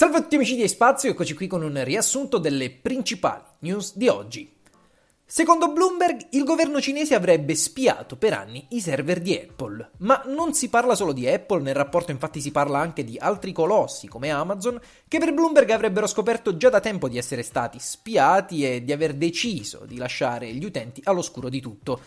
Salve a tutti amici di Spazio, eccoci qui con un riassunto delle principali news di oggi. Secondo Bloomberg, il governo cinese avrebbe spiato per anni i server di Apple, ma non si parla solo di Apple, nel rapporto infatti si parla anche di altri colossi come Amazon, che per Bloomberg avrebbero scoperto già da tempo di essere stati spiati e di aver deciso di lasciare gli utenti all'oscuro di tutto.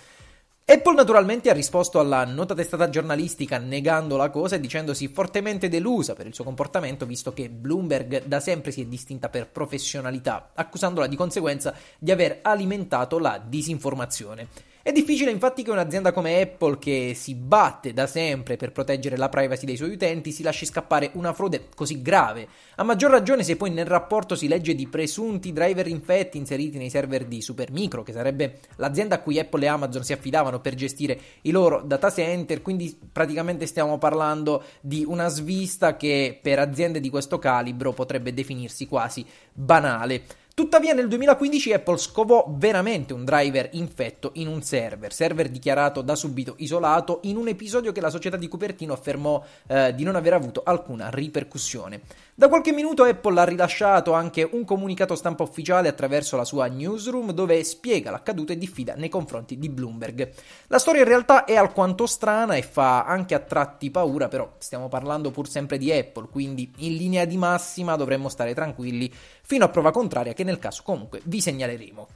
Apple naturalmente ha risposto alla nota testata giornalistica negando la cosa e dicendosi fortemente delusa per il suo comportamento visto che Bloomberg da sempre si è distinta per professionalità, accusandola di conseguenza di aver alimentato la disinformazione. È difficile infatti che un'azienda come Apple, che si batte da sempre per proteggere la privacy dei suoi utenti, si lasci scappare una frode così grave. A maggior ragione se poi nel rapporto si legge di presunti driver infetti inseriti nei server di Supermicro, che sarebbe l'azienda a cui Apple e Amazon si affidavano per gestire i loro data center, quindi praticamente stiamo parlando di una svista che per aziende di questo calibro potrebbe definirsi quasi banale. Tuttavia nel 2015 Apple scovò veramente un driver infetto in un server, server dichiarato da subito isolato in un episodio che la società di Cupertino affermò eh, di non aver avuto alcuna ripercussione. Da qualche minuto Apple ha rilasciato anche un comunicato stampa ufficiale attraverso la sua newsroom dove spiega l'accaduto e diffida nei confronti di Bloomberg. La storia in realtà è alquanto strana e fa anche a tratti paura, però stiamo parlando pur sempre di Apple, quindi in linea di massima dovremmo stare tranquilli fino a prova contraria che che nel caso comunque vi segnaleremo.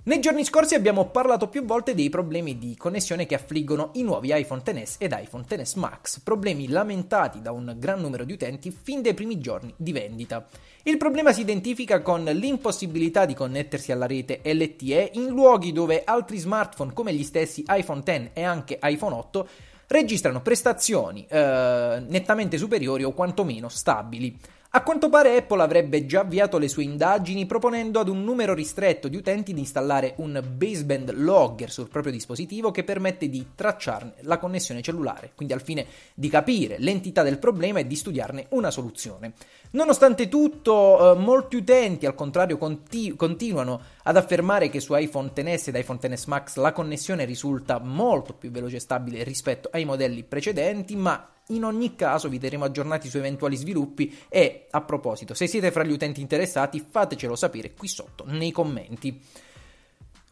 Nei giorni scorsi abbiamo parlato più volte dei problemi di connessione che affliggono i nuovi iPhone XS ed iPhone XS Max, problemi lamentati da un gran numero di utenti fin dai primi giorni di vendita. Il problema si identifica con l'impossibilità di connettersi alla rete LTE in luoghi dove altri smartphone come gli stessi iPhone X e anche iPhone 8 registrano prestazioni eh, nettamente superiori o quantomeno stabili. A quanto pare Apple avrebbe già avviato le sue indagini proponendo ad un numero ristretto di utenti di installare un baseband logger sul proprio dispositivo che permette di tracciarne la connessione cellulare, quindi al fine di capire l'entità del problema e di studiarne una soluzione. Nonostante tutto, eh, molti utenti al contrario conti- continuano ad affermare che su iPhone XS ed iPhone XS Max la connessione risulta molto più veloce e stabile rispetto ai modelli precedenti, ma in ogni caso vi terremo aggiornati su eventuali sviluppi e a proposito, se siete fra gli utenti interessati fatecelo sapere qui sotto nei commenti.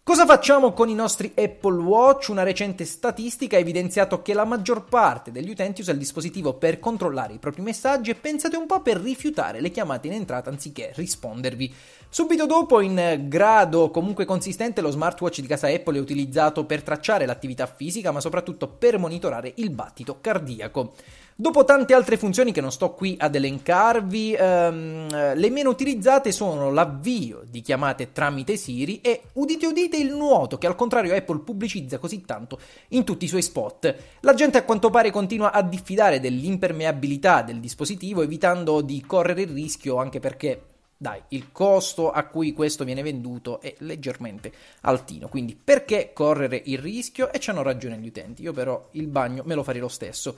Cosa facciamo con i nostri Apple Watch? Una recente statistica ha evidenziato che la maggior parte degli utenti usa il dispositivo per controllare i propri messaggi e pensate un po' per rifiutare le chiamate in entrata anziché rispondervi. Subito dopo, in grado comunque consistente, lo smartwatch di casa Apple è utilizzato per tracciare l'attività fisica ma soprattutto per monitorare il battito cardiaco. Dopo tante altre funzioni che non sto qui ad elencarvi, ehm, eh, le meno utilizzate sono l'avvio di chiamate tramite Siri e, udite udite, il nuoto che al contrario Apple pubblicizza così tanto in tutti i suoi spot. La gente a quanto pare continua a diffidare dell'impermeabilità del dispositivo, evitando di correre il rischio anche perché dai, il costo a cui questo viene venduto è leggermente altino, quindi perché correre il rischio? E c'hanno ragione gli utenti, io però il bagno me lo farei lo stesso.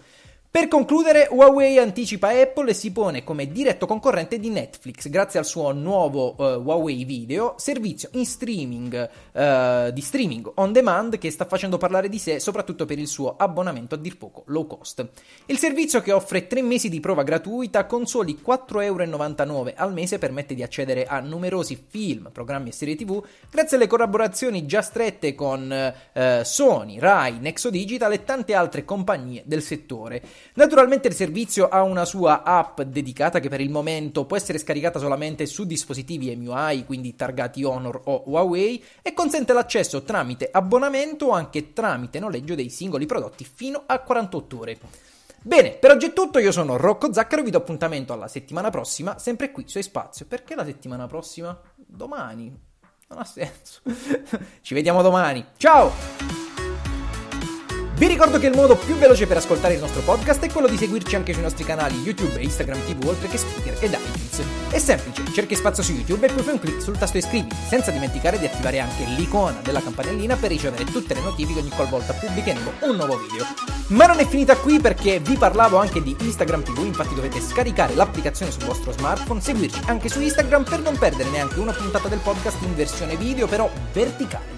Per concludere, Huawei anticipa Apple e si pone come diretto concorrente di Netflix grazie al suo nuovo uh, Huawei Video, servizio in streaming uh, di streaming on demand che sta facendo parlare di sé soprattutto per il suo abbonamento a dir poco low cost. Il servizio che offre tre mesi di prova gratuita con soli 4,99€ al mese permette di accedere a numerosi film, programmi e serie TV grazie alle collaborazioni già strette con uh, Sony, Rai, Nexo Digital e tante altre compagnie del settore. Naturalmente il servizio ha una sua app dedicata che per il momento può essere scaricata solamente su dispositivi MUI, quindi targati Honor o Huawei, e consente l'accesso tramite abbonamento o anche tramite noleggio dei singoli prodotti fino a 48 ore. Bene, per oggi è tutto, io sono Rocco Zaccaro, vi do appuntamento alla settimana prossima, sempre qui su Spazio. Perché la settimana prossima? Domani. Non ha senso. Ci vediamo domani. Ciao! Vi ricordo che il modo più veloce per ascoltare il nostro podcast è quello di seguirci anche sui nostri canali YouTube e Instagram TV, oltre che Spreaker ed iTunes. È semplice, cerchi spazio su YouTube e poi fai un clic sul tasto iscriviti, senza dimenticare di attivare anche l'icona della campanellina per ricevere tutte le notifiche ogni qualvolta pubblicheremo un nuovo video. Ma non è finita qui perché vi parlavo anche di Instagram TV, infatti dovete scaricare l'applicazione sul vostro smartphone, seguirci anche su Instagram per non perdere neanche una puntata del podcast in versione video, però verticale